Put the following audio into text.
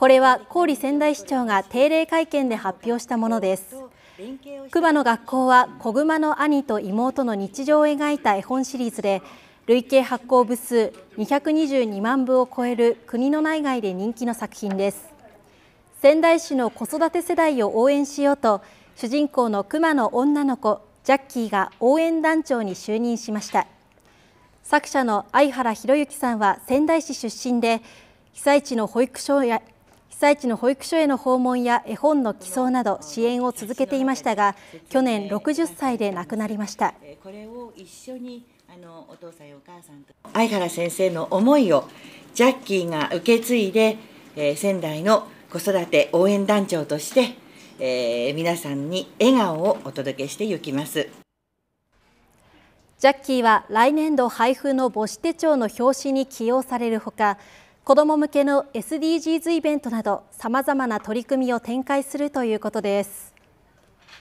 これは郡仙台市長が定例会見で発表したものです熊野学校は子熊の兄と妹の日常を描いた絵本シリーズで累計発行部数222万部を超える国の内外で人気の作品です仙台市の子育て世代を応援しようと主人公の熊の女の子ジャッキーが応援団長に就任しました作者の相原博之さんは仙台市出身で被災地の保育所や被災地の保育所への訪問や絵本の寄贈など支援を続けていましたが去年60歳で亡くなりましたこれを一緒にあのおお父ささんんや母と相原先生の思いをジャッキーが受け継いで、えー、仙台の子育て応援団長として、えー、皆さんに笑顔をお届けしていきますジャッキーは来年度配布の母子手帳の表紙に起用されるほか子ども向けの SDGs イベントなどさまざまな取り組みを展開するということです。